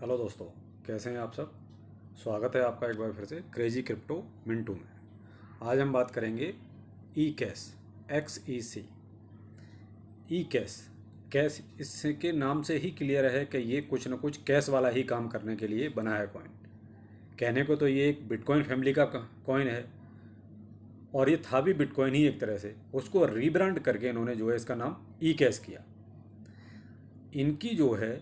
hello दोस्तों कैसे हैं आप सब स्वागत है आपका एक बार फिर से क्रेजी क्रिप्टो मिंटू में आज हम बात करेंगे E cash X E C E cash cash इसके नाम से ही क्लियर है कि ये कुछ ना कुछ कैश वाला ही काम करने के लिए बना है कॉइन कहने को तो ये एक बिटकॉइन फैमिली का कॉइन है और ये था भी बिटकॉइन ही एक तरह से उसको रीब्रांड करके इन्होंने जो है इसका नाम ई कैश किया इनकी जो है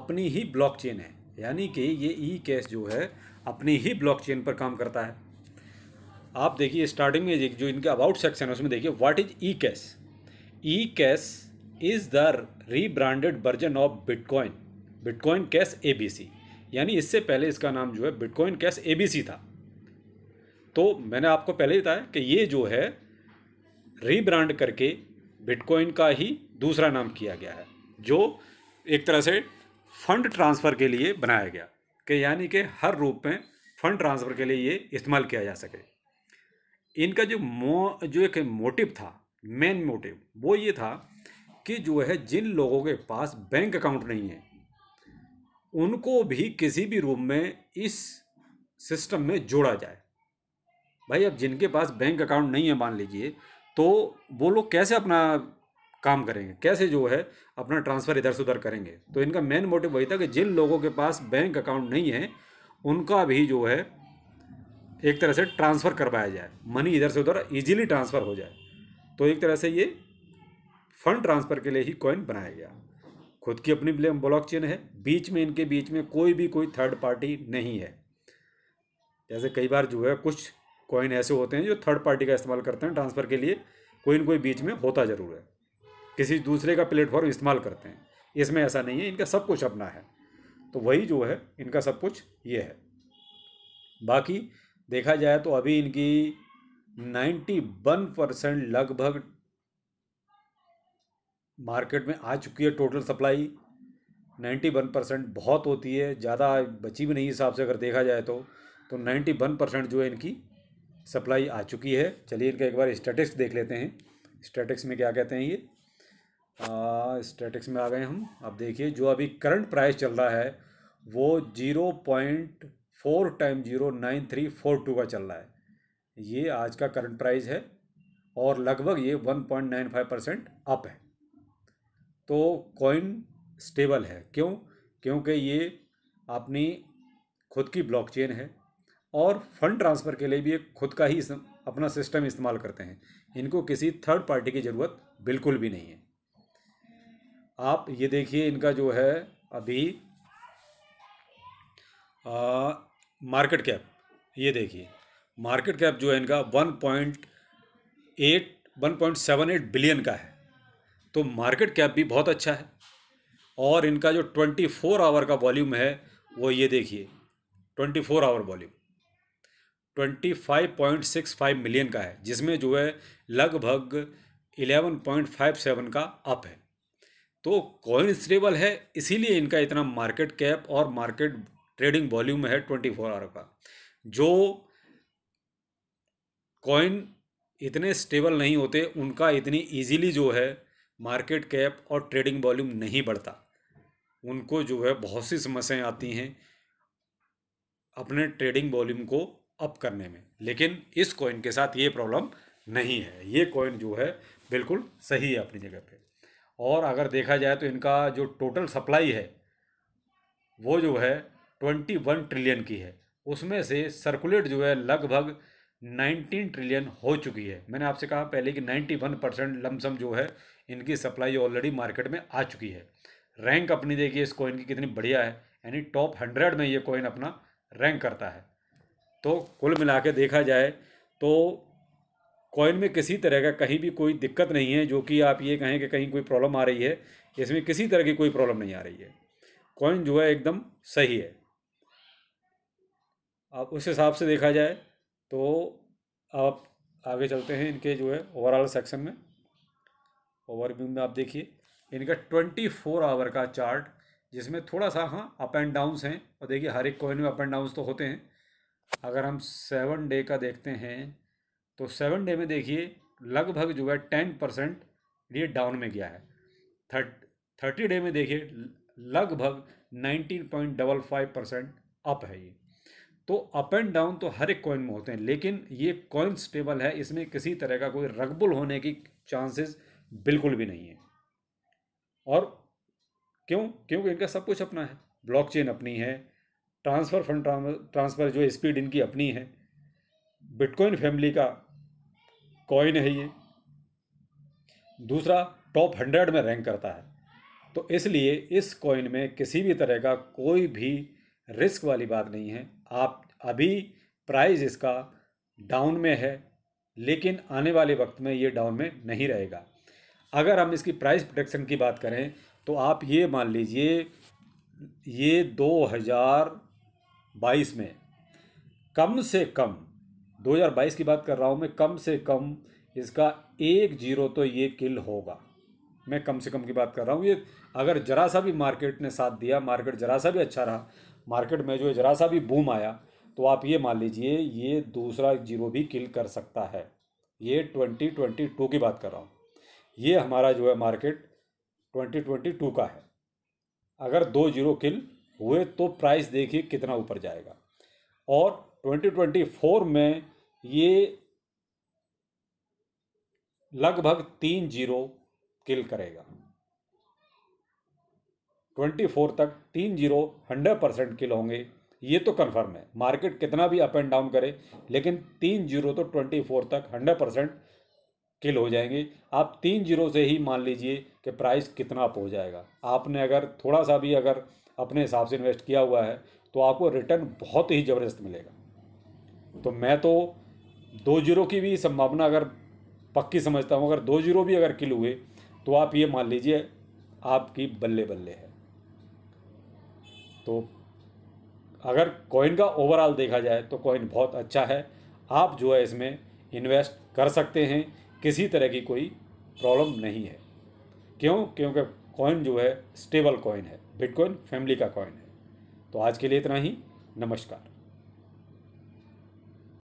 अपनी ही ब्लॉकचेन है यानी कि ये ई कैश जो है अपनी ही ब्लॉकचेन पर काम करता है आप देखिए स्टार्टिंग में जो इनके अबाउट सेक्शन है उसमें देखिए what is e cash e cash is the rebranded version of Bitcoin Bitcoin cash a यानी इससे पहले इसका नाम जो है बिटकॉइन कैश ए था तो मैंने आपको पहले ही बताया कि ये जो है रीब्रांड करके बिटकॉइन का ही दूसरा नाम किया गया है जो एक तरह से फंड ट्रांसफ़र के लिए बनाया गया कि यानी कि हर रूप में फंड ट्रांसफ़र के लिए ये इस्तेमाल किया जा सके इनका जो मो जो एक मोटिव था मेन मोटिव वो ये था कि जो है जिन लोगों के पास बैंक अकाउंट नहीं है उनको भी किसी भी रूप में इस सिस्टम में जोड़ा जाए भाई अब जिनके पास बैंक अकाउंट नहीं है मान लीजिए तो वो लोग कैसे अपना काम करेंगे कैसे जो है अपना ट्रांसफ़र इधर से उधर करेंगे तो इनका मेन मोटिव वही था कि जिन लोगों के पास बैंक अकाउंट नहीं है उनका भी जो है एक तरह से ट्रांसफ़र करवाया जाए मनी इधर से उधर इजीली ट्रांसफ़र हो जाए तो एक तरह से ये फंड ट्रांसफ़र के लिए ही कॉइन बनाया गया खुद की अपनी ब्लॉकचेन है बीच में इनके बीच में कोई भी कोई थर्ड पार्टी नहीं है जैसे कई बार जो है कुछ कॉइन ऐसे होते हैं जो थर्ड पार्टी का इस्तेमाल करते हैं ट्रांसफ़र के लिए कोई न कोई बीच में होता ज़रूर है किसी दूसरे का प्लेटफॉर्म इस्तेमाल करते हैं इसमें ऐसा नहीं है इनका सब कुछ अपना है तो वही जो है इनका सब कुछ ये है बाकी देखा जाए तो अभी इनकी नाइन्टी वन परसेंट लगभग मार्केट में आ चुकी है total supply ninety one percent बहुत होती है ज़्यादा बची भी नहीं हिसाब से अगर देखा जाए तो तो नाइन्टी वन परसेंट जो है इनकी सप्लाई आ चुकी है चलिए इनका एक बार स्टेटिक्स देख लेते हैं स्टेटिक्स में क्या कहते हैं ये स्टैटिक्स में आ गए हम अब देखिए जो अभी करंट प्राइस चल रहा है वो zero point four time zero nine three four two का चल रहा है ये आज का करंट प्राइस है और लगभग ये one point nine five percent up है तो कॉइन स्टेबल है क्यों क्योंकि ये अपनी खुद की ब्लॉकचेन है और फंड ट्रांसफ़र के लिए भी एक खुद का ही अपना सिस्टम इस्तेमाल करते हैं इनको किसी थर्ड पार्टी की ज़रूरत बिल्कुल भी नहीं है आप ये देखिए इनका जो है अभी आ, मार्केट कैप ये देखिए मार्केट कैप जो है इनका one point eight one point seven eight billion का है तो मार्केट कैप भी बहुत अच्छा है और इनका जो ट्वेंटी फोर आवर का वॉल्यूम है वो ये देखिए twenty four hour volume twenty five point six five million का है जिसमें जो है लगभग एलेवन पॉइंट फाइव सेवन का अप है तो कॉइन स्टेबल है इसीलिए इनका इतना मार्केट कैप और मार्केट ट्रेडिंग वॉल्यूम है ट्वेंटी फोर आवर का जो कॉइन इतने स्टेबल नहीं होते उनका इतनी इजीली जो है मार्केट कैप और ट्रेडिंग वॉल्यूम नहीं बढ़ता उनको जो है बहुत सी समस्याएं आती हैं अपने ट्रेडिंग वॉल्यूम को अप करने में लेकिन इस कॉइन के साथ ये प्रॉब्लम नहीं है ये कॉइन जो है बिल्कुल सही है अपनी जगह पर और अगर देखा जाए तो इनका जो टोटल सप्लाई है वो जो है ट्वेंटी वन ट्रिलियन की है उसमें से सर्कुलेट जो है लगभग नाइनटीन ट्रिलियन हो चुकी है मैंने आपसे कहा पहले कि नाइन्टी वन परसेंट लमसम जो है इनकी सप्लाई ऑलरेडी मार्केट में आ चुकी है रैंक अपनी देखिए इस कोइन की कितनी बढ़िया है यानी टॉप हंड्रेड में ये कोइन अपना रैंक करता है तो कुल मिला के देखा जाए तो कॉइन में किसी तरह का कहीं भी कोई दिक्कत नहीं है जो कि आप ये कहें कि कहीं कोई प्रॉब्लम आ रही है इसमें किसी तरह की कोई प्रॉब्लम नहीं आ रही है कॉइन जो है एकदम सही है आप उस हिसाब से देखा जाए तो आप आगे चलते हैं इनके जो है ओवरऑल सेक्शन में ओवरव्यू में आप देखिए इनका ट्वेंटी फोर आवर का चार्ट जिसमें थोड़ा सा हाँ अप एंड डाउन्स हैं और देखिए हर एक कॉइन में अप एंड डाउन्स तो होते हैं अगर हम सेवन डे का देखते हैं तो सेवन डे में देखिए लगभग जो है टेन परसेंट ये डाउन में गया है थर्ट थर्टी डे में देखिए लगभग nineteen point double five percent up है ये तो अप एंड डाउन तो हर एक कॉइन में होते हैं लेकिन ये कॉइन स्टेबल है इसमें किसी तरह का कोई रगबुल होने की चांसेस बिल्कुल भी नहीं है और क्यों क्योंकि इनका सब कुछ अपना है ब्लॉकचेन अपनी है ट्रांसफ़र फंड ट्रांसफ़र जो स्पीड इनकी अपनी है बिटकॉइन फैमिली का कॉइन है ये दूसरा टॉप हंड्रेड में रैंक करता है तो इसलिए इस कॉइन में किसी भी तरह का कोई भी रिस्क वाली बात नहीं है आप अभी प्राइस इसका डाउन में है लेकिन आने वाले वक्त में ये डाउन में नहीं रहेगा अगर हम इसकी प्राइस प्रोटेक्शन की बात करें तो आप ये मान लीजिए ये 2022 में कम से कम 2022 की बात कर रहा हूँ मैं कम से कम इसका एक जीरो तो ये किल होगा मैं कम से कम की बात कर रहा हूँ ये अगर जरा सा भी मार्केट ने साथ दिया मार्केट जरा सा भी अच्छा रहा मार्केट में जो है जरा सा भी बूम आया तो आप ये मान लीजिए ये दूसरा जीरो भी किल कर सकता है ये ट्वेंटी ट्वेंटी टू की बात कर रहा हूँ ये हमारा जो है मार्केट ट्वेंटी ट्वेंटी टू का है अगर दो जीरो किल हुए तो प्राइस देखिए कितना ऊपर जाएगा और 2024 में ये लगभग तीन जीरो किल करेगा 24 तक तीन जीरो हंड्रेड परसेंट किल होंगे ये तो कन्फर्म है मार्केट कितना भी अप एंड डाउन करे लेकिन तीन जीरो तो ट्वेंटी फोर तक हंड्रेड परसेंट किल हो जाएंगे आप तीन जीरो से ही मान लीजिए कि प्राइस कितना अप हो जाएगा आपने अगर थोड़ा सा भी अगर अपने हिसाब से इन्वेस्ट किया हुआ है तो आपको रिटर्न बहुत ही ज़बरदस्त मिलेगा तो मैं तो दो जीरो की भी संभावना अगर पक्की समझता हूँ अगर दो जीरो भी अगर किल हुए तो आप ये मान लीजिए आपकी बल्ले बल्ले है तो अगर कॉइन का ओवरऑल देखा जाए तो कॉइन बहुत अच्छा है आप जो है इसमें इन्वेस्ट कर सकते हैं किसी तरह की कोई प्रॉब्लम नहीं है क्यों क्योंकि कॉइन जो है स्टेबल कॉइन है बिटकॉइन फैमिली का कॉइन है तो आज के लिए इतना ही नमस्कार